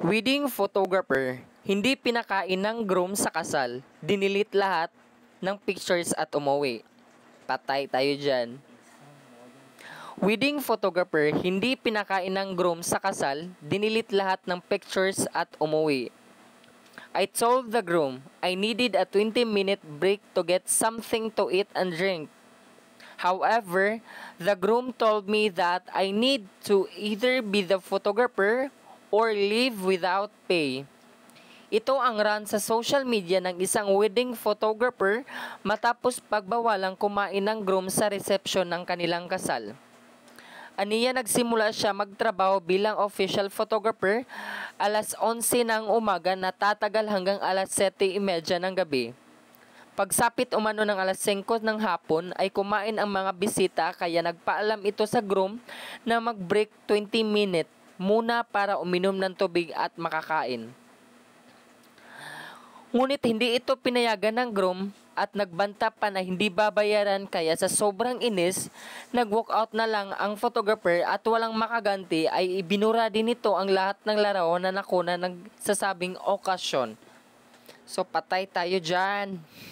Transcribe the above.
Wedding photographer, hindi pinakain ng groom sa kasal, dinilit lahat ng pictures at umuwi. Patay tayo dyan. Wedding photographer, hindi pinakain ng groom sa kasal, dinilit lahat ng pictures at umuwi. I told the groom I needed a 20-minute break to get something to eat and drink. However, the groom told me that I need to either be the photographer or leave without pay. Ito ang run sa social media ng isang wedding photographer matapos pagbawalang kumain ng groom sa reception ng kanilang kasal. Aniya nagsimula siya magtrabaho bilang official photographer alas 11 ng umaga na tatagal hanggang alas 7.30 ng gabi. Pagsapit umano ng alas 5 ng hapon ay kumain ang mga bisita kaya nagpaalam ito sa groom na mag-break 20 minutes muna para uminom ng tubig at makakain. Ngunit hindi ito pinayagan ng groom at nagbanta pa na hindi babayaran kaya sa sobrang inis, nag-walk out na lang ang photographer at walang makaganti ay ibinura din nito ang lahat ng larawan na nakuna ng sasabing okasyon. So patay tayo dyan.